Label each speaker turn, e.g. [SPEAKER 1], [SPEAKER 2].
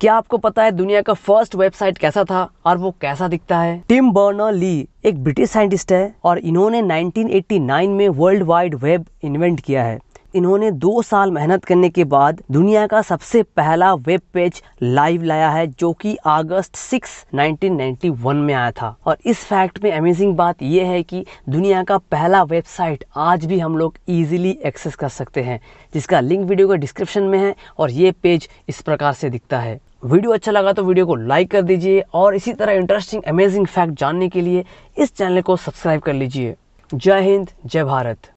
[SPEAKER 1] क्या आपको पता है दुनिया का फर्स्ट वेबसाइट कैसा था और वो कैसा दिखता है टिम बर्नर ली एक ब्रिटिश साइंटिस्ट है और इन्होंने 1989 में वर्ल्ड वाइड वेब इन्वेंट किया है इन्होंने दो साल मेहनत करने के बाद दुनिया का सबसे पहला वेब पेज लाइव लाया है जो कि अगस्त 6, 1991 में आया था और इस फैक्ट में अमेजिंग बात यह है कि दुनिया का पहला वेबसाइट आज भी हम लोग इजीली एक्सेस कर सकते हैं जिसका लिंक वीडियो के डिस्क्रिप्शन में है और ये पेज इस प्रकार से दिखता है वीडियो अच्छा लगा तो वीडियो को लाइक कर दीजिए और इसी तरह इंटरेस्टिंग अमेजिंग फैक्ट जानने के लिए इस चैनल को सब्सक्राइब कर लीजिए जय हिंद जय भारत